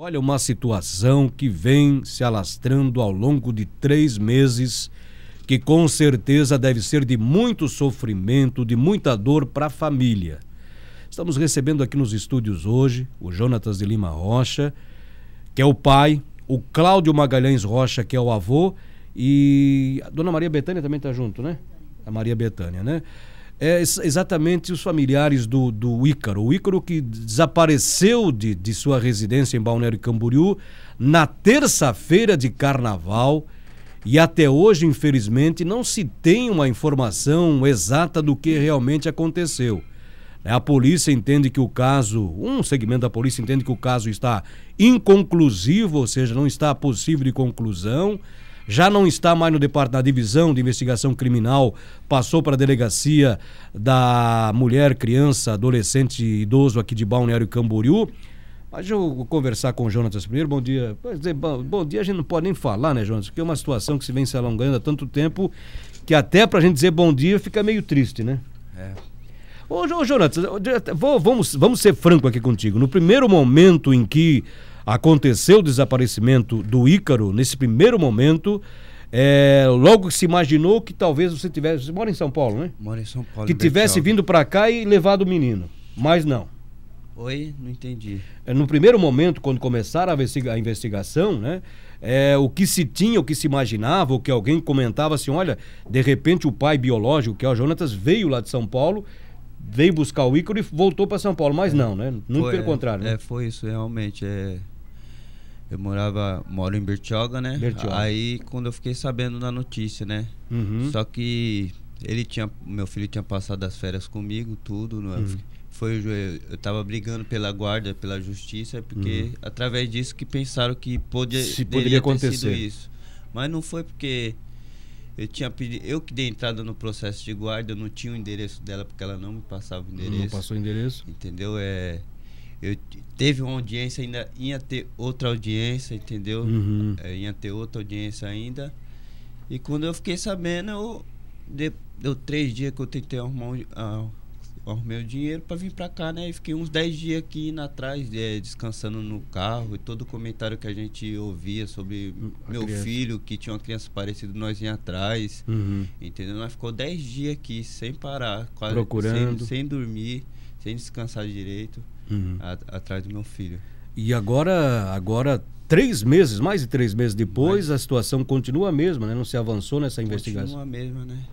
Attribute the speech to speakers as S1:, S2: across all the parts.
S1: Olha, uma situação que vem se alastrando ao longo de três meses, que com certeza deve ser de muito sofrimento, de muita dor para a família. Estamos recebendo aqui nos estúdios hoje o Jonatas de Lima Rocha, que é o pai, o Cláudio Magalhães Rocha, que é o avô, e a dona Maria Betânia também está junto, né? A Maria Betânia, né? é exatamente os familiares do, do Ícaro. O Ícaro que desapareceu de, de sua residência em Balneário Camboriú na terça-feira de carnaval e até hoje, infelizmente, não se tem uma informação exata do que realmente aconteceu. Né, a polícia entende que o caso, um segmento da polícia entende que o caso está inconclusivo, ou seja, não está possível de conclusão já não está mais no departamento da divisão de investigação criminal, passou para a delegacia da mulher, criança, adolescente e idoso aqui de Balneário Camboriú. Mas deixa eu conversar com o Jonas primeiro. Bom dia. É, bom, dia a gente não pode nem falar, né, Jonas? Porque é uma situação que se vem se alongando há tanto tempo que até para a gente dizer bom dia fica meio triste, né? É. Ô, ô vamos, vamos ser franco aqui contigo. No primeiro momento em que aconteceu o desaparecimento do Ícaro, nesse primeiro momento, é, logo se imaginou que talvez você tivesse. Você mora em São Paulo, né?
S2: Mora em São Paulo. Que
S1: tivesse vindo para cá e levado o menino. Mas não.
S2: Oi, não entendi.
S1: É, no primeiro momento, quando começaram a, investigação, né? É, o que se tinha, o que se imaginava, o que alguém comentava assim: olha, de repente o pai biológico, que é o Jonatas, veio lá de São Paulo, veio buscar o Ícaro e voltou para São Paulo. Mas é. não, né? Muito foi, pelo contrário.
S2: Né? É, foi isso, realmente. É, eu morava, moro em Bertioga, né? Bertioga. Aí quando eu fiquei sabendo da notícia, né? Uhum. Só que ele tinha, meu filho tinha passado as férias comigo, tudo, não é? Uhum. Foi eu tava brigando pela guarda, pela justiça, porque uhum. através disso que pensaram que podia, Se poderia acontecer isso. Mas não foi porque eu tinha pedido, eu que dei entrada no processo de guarda, eu não tinha o endereço dela porque ela não me passava o endereço. Não passou o endereço? Entendeu? É eu teve uma audiência, ainda ia ter outra audiência, entendeu? Uhum. É, ia ter outra audiência ainda. E quando eu fiquei sabendo, eu, de, deu três dias que eu tentei arrumar ah, arrumei o dinheiro para vir para cá, né? E fiquei uns dez dias aqui indo atrás, é, descansando no carro. E todo comentário que a gente ouvia sobre a meu criança. filho, que tinha uma criança parecida, nós em atrás. Uhum. Entendeu? Nós ficou dez dias aqui, sem parar, quase Procurando. sem, sem dormir sem descansar direito uhum. a, atrás do meu filho.
S1: E agora, agora três meses, mais de três meses depois, Mas... a situação continua a mesma, né? Não se avançou nessa investigação.
S2: Continua a mesma, né?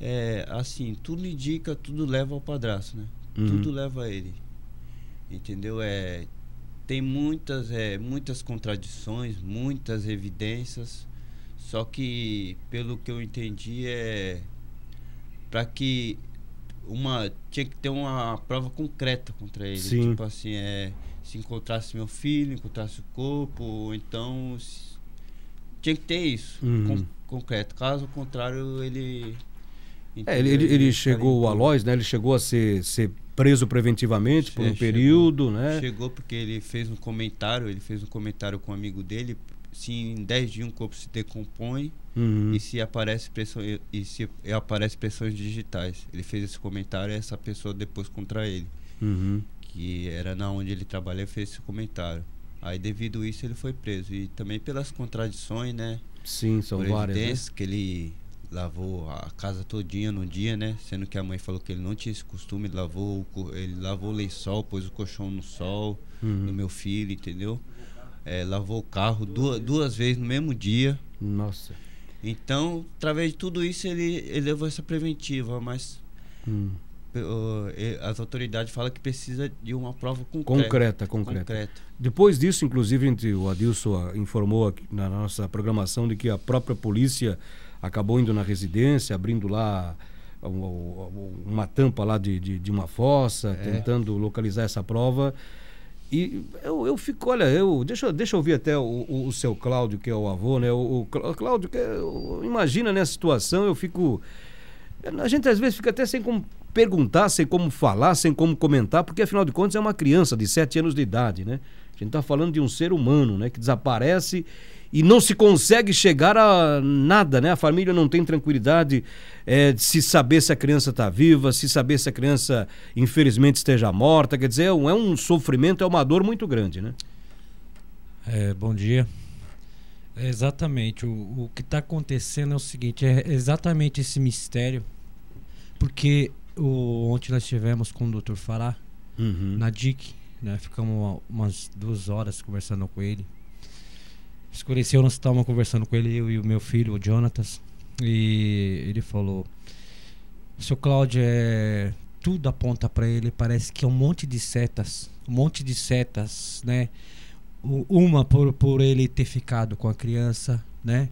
S2: É, assim, tudo indica, tudo leva ao padrasto, né? Uhum. Tudo leva a ele. Entendeu? É, tem muitas, é, muitas contradições, muitas evidências. Só que, pelo que eu entendi, é para que uma tinha que ter uma prova concreta contra ele. Sim. Tipo assim, é, se encontrasse meu filho, encontrasse o corpo, então se, tinha que ter isso uhum. concreto. Caso contrário, ele é, ele, ele, ele
S1: chegou, o Alois, né? Ele chegou a ser, ser preso preventivamente por um chegou, período, né?
S2: Chegou porque ele fez um comentário, ele fez um comentário com um amigo dele se em 10 dias um corpo se decompõe uhum. e se aparece pressão e, se e aparece pressões digitais. Ele fez esse comentário e essa pessoa depois contra ele, uhum. que era na onde ele trabalha, fez esse comentário. Aí devido isso ele foi preso e também pelas contradições, né? Sim, são várias. Né? que ele lavou a casa todinha no dia, né? Sendo que a mãe falou que ele não tinha esse costume, ele lavou, ele lavou o lençol, pôs o colchão no sol uhum. do meu filho, entendeu? é, lavou o carro duas, duas vezes no mesmo dia. Nossa. Então, através de tudo isso, ele, ele levou essa preventiva, mas hum. as autoridades falam que precisa de uma prova concreta. Concreta, concreta. concreta.
S1: Depois disso, inclusive, o Adilson ah, informou aqui na nossa programação de que a própria polícia acabou indo na residência, abrindo lá ah, uma tampa lá de, de, de uma fossa, é. tentando localizar essa prova. E eu, eu fico, olha, eu, deixa, deixa eu ouvir até o, o, o seu Cláudio, que é o avô, né? O, o Cláudio, que é, imagina nessa né, situação, eu fico. A gente às vezes fica até sem, perguntar, sem como falar, sem como comentar, porque afinal de contas é uma criança de 7 anos de idade, né? A gente está falando de um ser humano, né? Que desaparece e não se consegue chegar a nada, né? A família não tem tranquilidade é, de se saber se a criança está viva, se saber se a criança, infelizmente, esteja morta. Quer dizer, é um, é um sofrimento, é uma dor muito grande, né?
S3: É, bom dia. É exatamente. O, o que está acontecendo é o seguinte: é exatamente esse mistério, porque o, ontem nós estivemos com o Dr. Fará uhum. na DIC, né? Ficamos umas duas horas conversando com ele. Escureceu, nós estávamos conversando com ele, eu e o meu filho, o Jonatas. E ele falou: Seu Cláudio, é, tudo aponta para ele, parece que é um monte de setas, um monte de setas, né? Uma por, por ele ter ficado com a criança, né?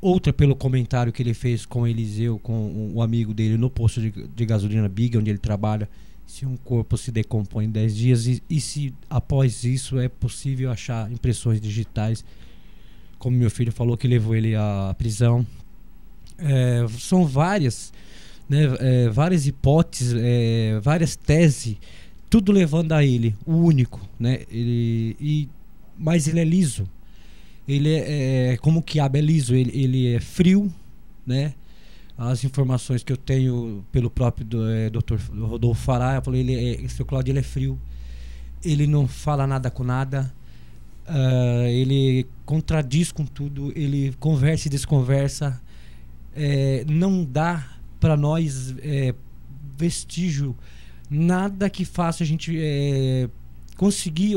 S3: outra pelo comentário que ele fez com Eliseu, com o amigo dele no posto de, de gasolina Big, onde ele trabalha, se um corpo se decompõe em 10 dias e, e, se após isso é possível achar impressões digitais, como meu filho falou que levou ele à prisão. É, são várias, né, é, várias hipóteses, é, várias teses, tudo levando a ele, o único, né? Ele, e, mas ele é liso, ele é, é como que abelizo, ele, ele é frio, né? As informações que eu tenho pelo próprio do, é, Dr. Rodolfo Fará, eu falei, ele é, seu Claudio ele é frio, ele não fala nada com nada, uh, ele contradiz com tudo, ele conversa e desconversa, é, não dá para nós é, vestígio nada que faça a gente é, conseguir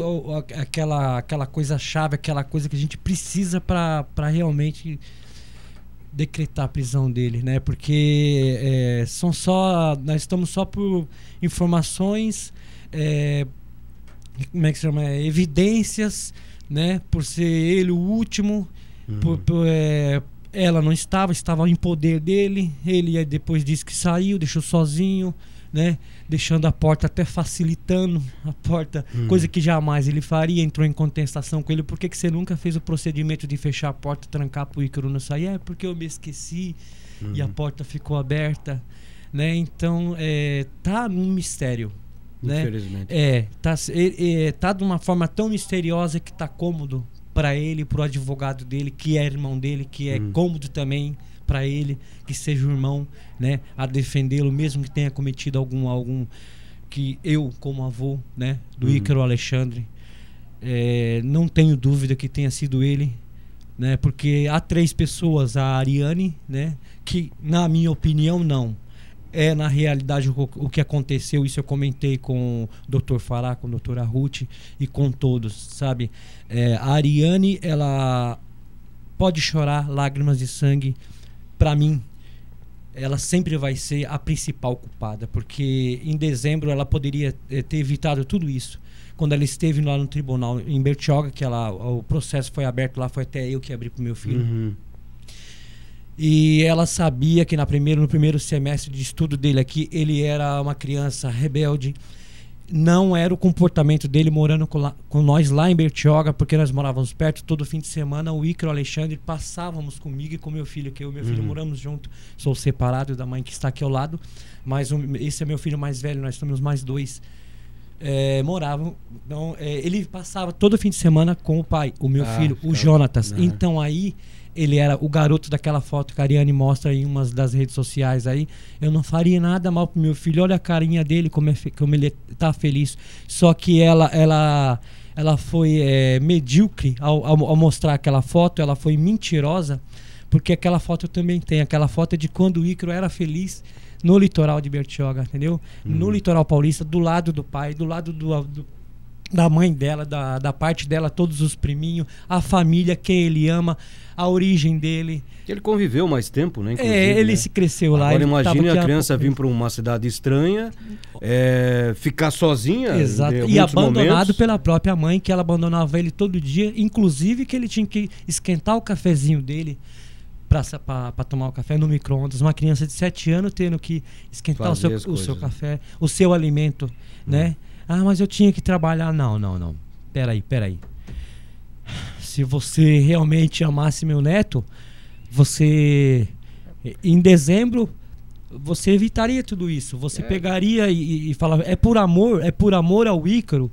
S3: aquela, aquela coisa chave, aquela coisa que a gente precisa para realmente decretar a prisão dele, né? Porque é, são só nós estamos só por informações, é, como é que se chama, é, evidências, né? Por ser ele o último, uhum. por, por é, ela não estava, estava em poder dele. Ele depois disse que saiu, deixou sozinho né? Deixando a porta até facilitando a porta, hum. coisa que jamais ele faria, entrou em contestação com ele. Por que, que você nunca fez o procedimento de fechar a porta, trancar para o Ícaro não sair? É porque eu me esqueci hum. e a uhum. porta ficou aberta, né? Então, é, tá num mistério. Né? É, tá, é, tá de uma forma tão misteriosa que tá cômodo para ele, para o advogado dele, que é irmão dele, que é hum. cômodo também para ele, que seja o irmão, né, a defendê-lo, mesmo que tenha cometido algum algum que eu como avô, né, do uhum. Ícaro Alexandre, é, não tenho dúvida que tenha sido ele, né, porque há três pessoas, a Ariane, né, que na minha opinião não é na realidade o, que aconteceu. Isso eu comentei com o Dr. Fará, com a doutora Ruth e com todos, sabe? É, a Ariane, ela pode chorar lágrimas de sangue, para mim, ela sempre vai ser a principal culpada, porque em dezembro ela poderia eh, ter evitado tudo isso. Quando ela esteve lá no tribunal em Bertioga, que ela, o processo foi aberto lá, foi até eu que abri para meu filho. Uhum. E ela sabia que na primeira, no primeiro semestre de estudo dele aqui, ele era uma criança rebelde, não era o comportamento dele morando com, lá, com, nós lá em Bertioga, porque nós morávamos perto, todo fim de semana o Icro Alexandre passávamos comigo e com meu filho, que eu e meu filho uhum. moramos junto, sou separado da mãe que está aqui ao lado, mas um, esse é meu filho mais velho, nós temos mais dois. É, moravam, então é, ele passava todo fim de semana com o pai, o meu ah, filho, o Jonatas. Então aí ele era o garoto daquela foto que a Ariane mostra em umas das redes sociais aí. Eu não faria nada mal pro meu filho. Olha a carinha dele, como, é, como ele tá feliz. Só que ela ela ela foi é, medíocre ao, ao, ao mostrar aquela foto, ela foi mentirosa, porque aquela foto eu também tenho. Aquela foto é de quando o Icro era feliz no litoral de Bertioga, entendeu? Uhum. No hum. litoral paulista, do lado do pai, do lado do, do da mãe dela, da, da parte dela, todos os priminhos, a família, quem ele ama, a origem dele.
S1: Ele conviveu mais tempo, né? É, ele né? se cresceu lá. Agora imagina a criança vir para uma cidade estranha, é, ficar sozinha. Exato. E abandonado momentos.
S3: pela própria mãe, que ela abandonava ele todo dia, inclusive que ele tinha que esquentar o cafezinho dele para tomar o café no micro-ondas. Uma criança de 7 anos tendo que esquentar Fazer o seu, o seu né? café, o seu alimento, né? hum. né? Ah, mas eu tinha que trabalhar. Não, não, não. Peraí, peraí. Se você realmente amasse meu neto, você. Em dezembro, você evitaria tudo isso. Você é. pegaria e, e é por amor, é por amor ao Ícaro.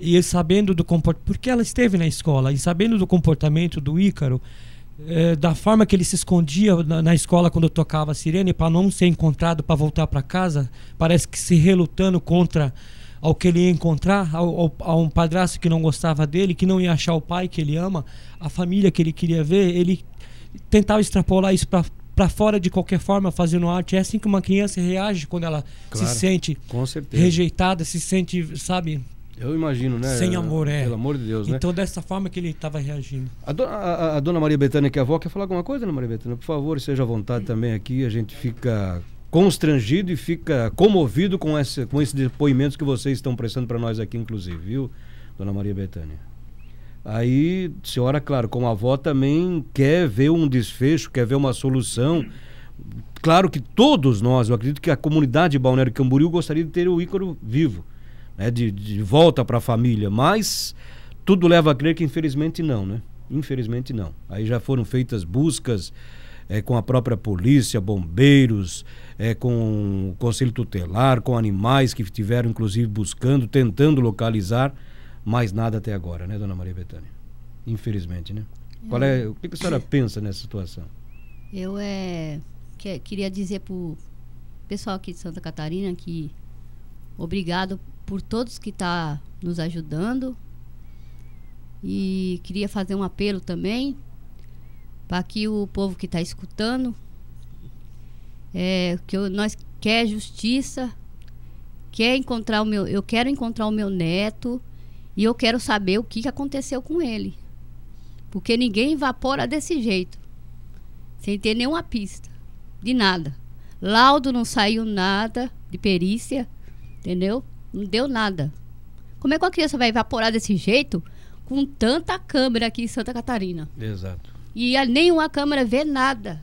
S3: E sabendo do comportamento. Porque ela esteve na escola, e sabendo do comportamento do Ícaro, é, da forma que ele se escondia na, na escola quando tocava a sirene, para não ser encontrado, para voltar para casa, parece que se relutando contra ao que ele ia encontrar, ao, ao, a um padrasto que não gostava dele, que não ia achar o pai que ele ama, a família que ele queria ver, ele tentava extrapolar isso para para fora de qualquer forma fazendo arte. É assim que uma criança reage quando ela claro, se sente rejeitada, se sente, sabe?
S1: Eu imagino, né? Sem amor, é. Pelo amor de Deus, então, né?
S3: Então, dessa forma que ele estava reagindo.
S1: A, a, a, dona Maria Betânia, que é a avó, quer falar alguma coisa, dona Maria Betânia? Por favor, seja à vontade também aqui. A gente fica constrangido e fica comovido com, esse com esses depoimentos que vocês estão prestando para nós aqui, inclusive, viu, dona Maria Betânia Aí, senhora, claro, como avó também quer ver um desfecho, quer ver uma solução. Claro que todos nós, eu acredito que a comunidade de Balneário Camboriú gostaria de ter o Ícaro vivo, né, de, de volta para a família, mas tudo leva a crer que infelizmente não, né? Infelizmente não. Aí já foram feitas buscas, é, com a própria polícia, bombeiros, é, com o conselho tutelar, com animais que tiveram inclusive buscando, tentando localizar, mas nada até agora, né, dona Maria Bethânia? Infelizmente, né? Qual é, o que a senhora é. pensa nessa situação?
S4: Eu é, que, queria dizer para o pessoal aqui de Santa Catarina que obrigado por todos que estão tá nos ajudando. E queria fazer um apelo também para que o povo que está escutando, é, que eu, nós quer justiça, quer encontrar o meu, eu quero encontrar o meu neto e eu quero saber o que aconteceu com ele, porque ninguém evapora desse jeito, sem ter nenhuma pista de nada. Laudo não saiu nada de perícia, entendeu? Não deu nada. Como é que a criança vai evaporar desse jeito com tanta câmera aqui em Santa Catarina? Exato. E a, nenhuma câmera vê nada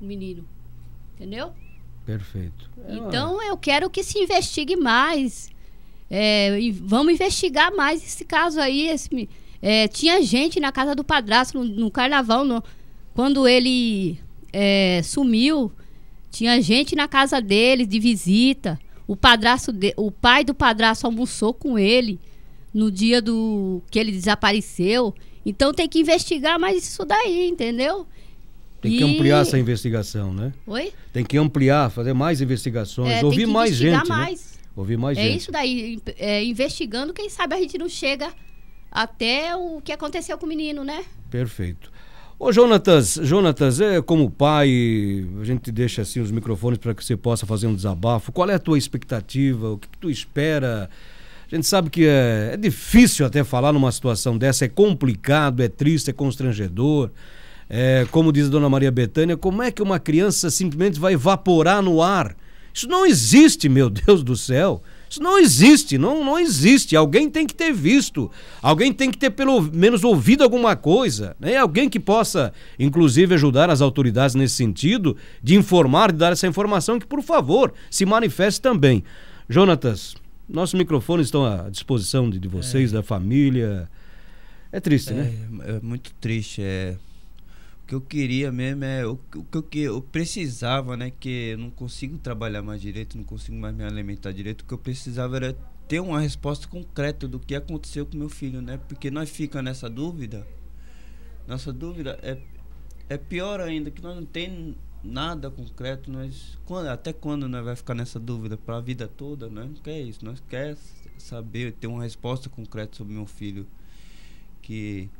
S4: o menino. Entendeu? Perfeito. Então eu quero que se investigue mais. É, vamos investigar mais esse caso aí. Esse, é, tinha gente na casa do padrasto no, no carnaval, no, quando ele é, sumiu, tinha gente na casa dele de visita. O padrasto, de, o pai do padrasto almoçou com ele no dia do que ele desapareceu. Então tem que investigar mais isso daí, entendeu? Tem que e... ampliar essa
S1: investigação, né? Oi? Tem que ampliar, fazer mais investigações, é, ouvir mais gente. Né? Mais. Né? Ouvir mais é gente. É isso
S4: daí, é, investigando, quem sabe a gente não chega até o que aconteceu com o menino, né?
S1: Perfeito. Ô Jonatas, Jonatas, é, como pai, a gente deixa assim os microfones para que você possa fazer um desabafo. Qual é a tua expectativa? O que, que tu espera? A gente sabe que é, é difícil até falar numa situação dessa, é complicado, é triste, é constrangedor. É, como diz a dona Maria Betânia, como é que uma criança simplesmente vai evaporar no ar? Isso não existe, meu Deus do céu. Isso não existe, não, não existe. Alguém tem que ter visto, alguém tem que ter pelo menos ouvido alguma coisa, né? Alguém que possa, inclusive, ajudar as autoridades nesse sentido, de informar, de dar essa informação, que, por favor, se manifeste também. Jonatas, nossos microfones estão à disposição de, de vocês, é. da família. É triste, é, né?
S2: É muito triste. É... O que eu queria mesmo é o, o que eu, eu precisava, né? Que eu não consigo trabalhar mais direito, não consigo mais me alimentar direito. O que eu precisava era ter uma resposta concreta do que aconteceu com meu filho, né? Porque nós fica nessa dúvida. Nossa dúvida é, é pior ainda, que nós não temos nada concreto, nós quando, até quando nós vai ficar nessa dúvida para a vida toda, nós né? não quer é isso, nós quer saber ter uma resposta concreta sobre meu filho que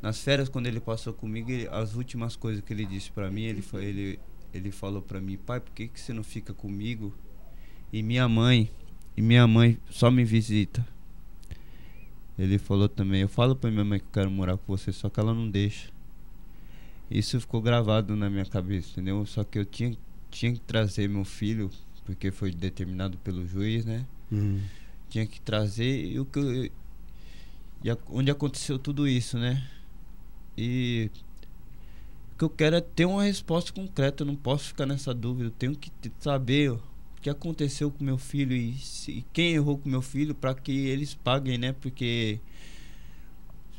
S2: nas férias quando ele passou comigo, ele, as últimas coisas que ele disse para mim, ele ele ele falou para mim, pai, por que que você não fica comigo? E minha mãe, e minha mãe só me visita. Ele falou também, eu falo para minha mãe que eu quero morar com você, só que ela não deixa. Isso ficou gravado na minha cabeça, entendeu? Só que eu tinha, tinha que trazer meu filho, porque foi determinado pelo juiz, né? Uhum. Tinha que trazer e o que eu, e a, onde aconteceu tudo isso, né? E o que eu quero é ter uma resposta concreta, eu não posso ficar nessa dúvida, eu tenho que saber o que aconteceu com meu filho e, se, e quem errou com meu filho para que eles paguem, né? Porque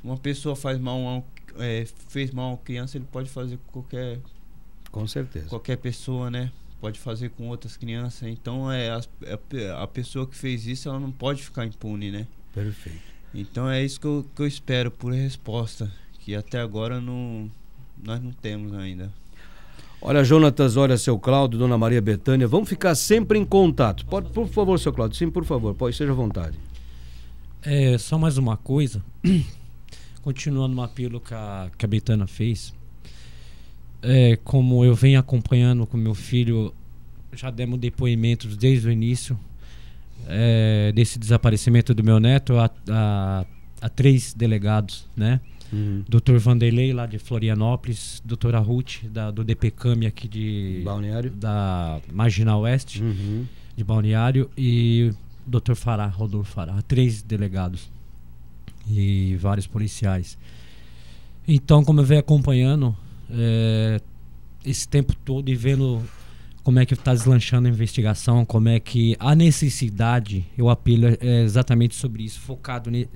S2: uma pessoa faz mal é, fez mal a criança, ele pode fazer com qualquer. Com certeza. Qualquer pessoa, né? Pode fazer com outras crianças. Então, é a, é, a pessoa que fez isso, ela não pode ficar impune, né? Perfeito. Então, é isso que eu, que eu espero por resposta, que até agora não, nós não temos ainda. Olha, Jonatas, olha,
S1: seu Cláudio, Dona Maria Betânia, vamos ficar sempre em contato. Pode, por favor, seu Cláudio, sim, por favor, pode, seja à vontade.
S3: É, só mais uma coisa continuando uma apelo que a, que a Betana fez, é, como eu venho acompanhando com meu filho, já demos depoimentos desde o início é, desse desaparecimento do meu neto a, a, a três delegados, né? Uhum. Dr. Vanderlei, lá de Florianópolis, doutora Ruth, da, do DPCAM aqui de... Balneário. Da Marginal Oeste, uhum. de Balneário, e doutor Fará, Rodolfo Fará, três delegados e vários policiais. Então, como eu venho acompanhando é, esse tempo todo e vendo como é que está deslanchando a investigação, como é que a necessidade, eu apelo é, é, exatamente sobre isso, focado ne...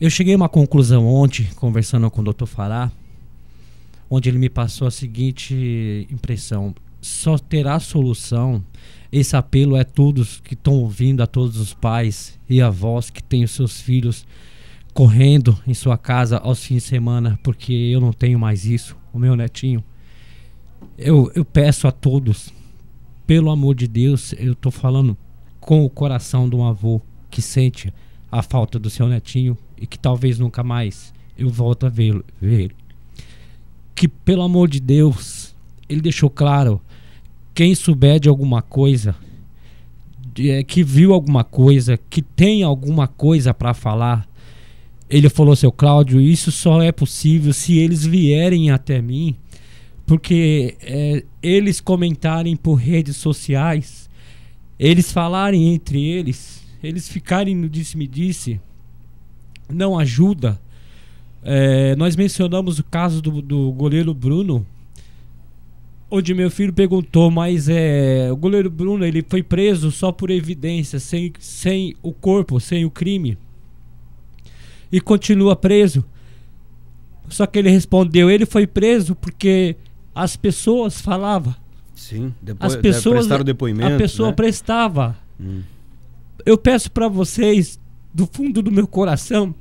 S3: Eu cheguei a uma conclusão ontem, conversando com o Dr. Fará, onde ele me passou a seguinte impressão só terá solução. Esse apelo é a todos que estão ouvindo, a todos os pais e avós que têm os seus filhos correndo em sua casa aos fins de semana, porque eu não tenho mais isso, o meu netinho. Eu, eu peço a todos, pelo amor de Deus, eu estou falando com o coração de um avô que sente a falta do seu netinho e que talvez nunca mais eu volte a vê-lo. Vê que pelo amor de Deus, ele deixou claro quem souber de alguma coisa, de, eh, que viu alguma coisa, que tem alguma coisa para falar, ele falou: seu Cláudio, isso só é possível se eles vierem até mim, porque é, eles comentarem por redes sociais, eles falarem entre eles, eles ficarem no disse-me-disse, não ajuda. É, nós mencionamos o caso do, do goleiro Bruno onde meu filho perguntou, mas é, o goleiro Bruno ele foi preso só por evidência, sem, sem o corpo, sem o crime, e continua preso. Só que ele respondeu, ele foi preso porque as pessoas falavam.
S1: Sim, depois as pessoas, prestaram depoimento. A pessoa né?
S3: prestava. Hum. Eu peço para vocês, do fundo do meu coração,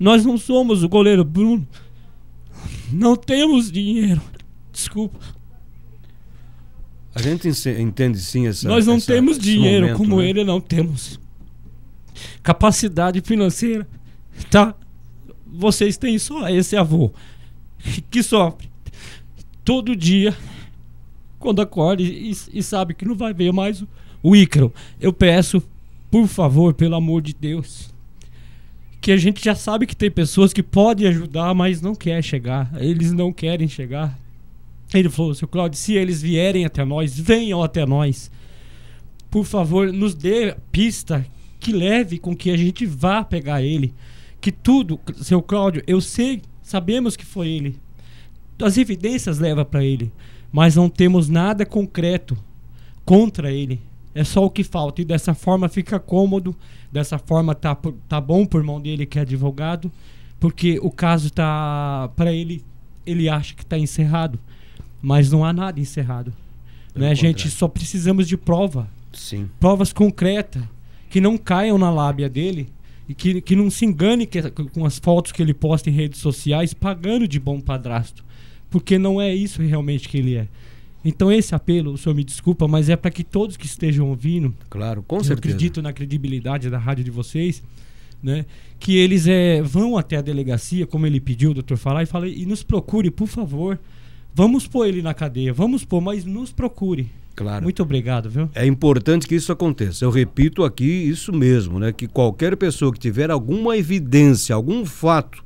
S3: nós não somos o goleiro Bruno. Não temos dinheiro. Desculpa.
S1: A gente entende sim essa. Nós não essa, temos dinheiro momento, como né?
S3: ele, não temos. Capacidade financeira, tá? Vocês têm só esse avô que sofre todo dia quando acorda e, e sabe que não vai ver mais o, o Ícaro. Eu peço, por favor, pelo amor de Deus, que a gente já sabe que tem pessoas que podem ajudar, mas não quer chegar. Eles não querem chegar. Ele falou, seu Cláudio, se eles vierem até nós, venham até nós. Por favor, nos dê pista que leve com que a gente vá pegar ele. Que tudo, seu Cláudio, eu sei, sabemos que foi ele. As evidências levam para ele, mas não temos nada concreto contra ele. É só o que falta. E dessa forma fica cômodo, dessa forma tá, tá bom por mão dele que é advogado, porque o caso tá para ele, ele acha que tá encerrado mas não há nada encerrado. Pelo né, gente? Só precisamos de prova. Sim. Provas concretas que não caiam na lábia dele e que, que não se engane que, com as fotos que ele posta em redes sociais pagando de bom padrasto, porque não é isso realmente que ele é. Então esse apelo, o senhor me desculpa, mas é para que todos que estejam ouvindo, claro, com certeza. acredito na credibilidade da rádio de vocês, né? Que eles é, vão até a delegacia, como ele pediu, o doutor falar, e fala, e nos procure, por favor. Vamos pôr ele na cadeia, vamos pôr, mas nos procure. Claro. Muito obrigado, viu?
S1: É importante que isso aconteça. Eu repito aqui isso mesmo, né? Que qualquer pessoa que tiver alguma evidência, algum fato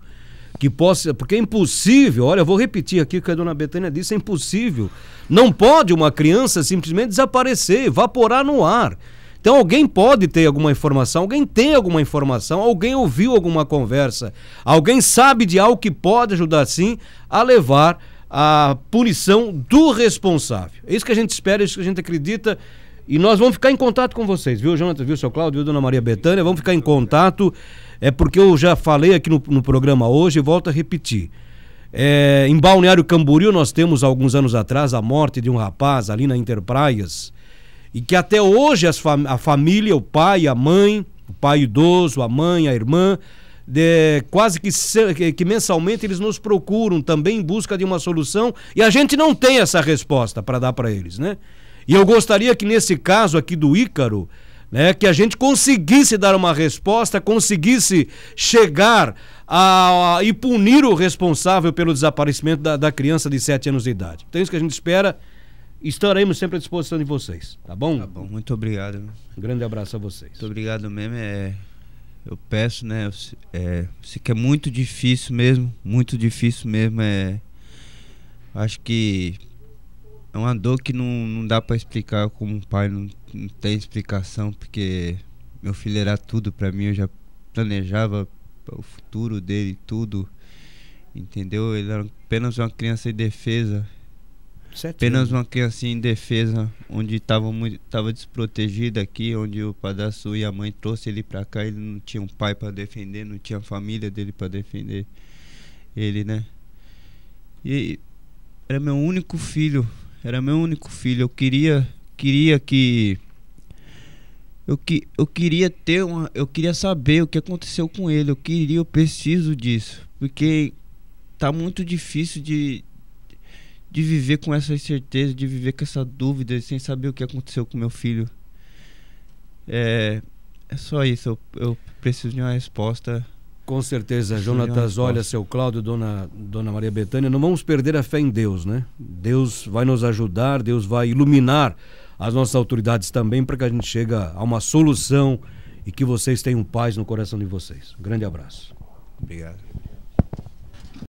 S1: que possa. Porque é impossível, olha, eu vou repetir aqui o que a dona Betânia disse: é impossível. Não pode uma criança simplesmente desaparecer, evaporar no ar. Então alguém pode ter alguma informação, alguém tem alguma informação, alguém ouviu alguma conversa, alguém sabe de algo que pode ajudar sim a levar a punição do responsável. É isso que a gente espera, é isso que a gente acredita. E nós vamos ficar em contato com vocês, viu, Jonathan, viu, seu Cláudio, viu, Dona Maria Betânia? Vamos ficar em contato. É porque eu já falei aqui no, no programa hoje e volto a repetir. É, em Balneário Camboriú, nós temos alguns anos atrás a morte de um rapaz ali na Interpraias. E que até hoje fam a família, o pai, a mãe, o pai idoso, a mãe, a irmã, de, quase que, que mensalmente eles nos procuram também em busca de uma solução e a gente não tem essa resposta para dar para eles, né? E eu gostaria que nesse caso aqui do Ícaro, né, que a gente conseguisse dar uma resposta, conseguisse chegar a, a, e punir o responsável pelo desaparecimento da, da criança de 7 anos de idade. Então é isso que a gente espera.
S2: Estaremos sempre à disposição de vocês, tá bom? Tá bom, muito obrigado. Um grande abraço a vocês. Muito obrigado mesmo. É eu peço, né? Eu, é, sei que é muito difícil mesmo, muito difícil mesmo. É, acho que é uma dor que não, não dá para explicar como pai, não, não tem explicação, porque meu filho era tudo para mim, eu já planejava o futuro dele, tudo, entendeu? Ele era apenas uma criança indefesa Apenas né? uma criança indefesa, onde estava tava desprotegida aqui, onde o padrasto e a mãe trouxe ele para cá, ele não tinha um pai para defender, não tinha família dele para defender ele, né? E era meu único filho, era meu único filho. Eu queria, queria que eu, que, eu queria ter uma, eu queria saber o que aconteceu com ele. Eu queria, eu preciso disso, porque tá muito difícil de de viver com essa incerteza, de viver com essa dúvida, sem saber o que aconteceu com meu filho. É, é só isso, eu, eu preciso de uma resposta. Com certeza, Jonatas, olha, seu
S1: Cláudio, dona, dona Maria Betânia, não vamos perder a fé em Deus, né? Deus vai nos ajudar, Deus vai iluminar as nossas autoridades também para que a gente chegue a uma solução e que vocês tenham paz no coração de vocês. Um grande abraço.
S2: Obrigado.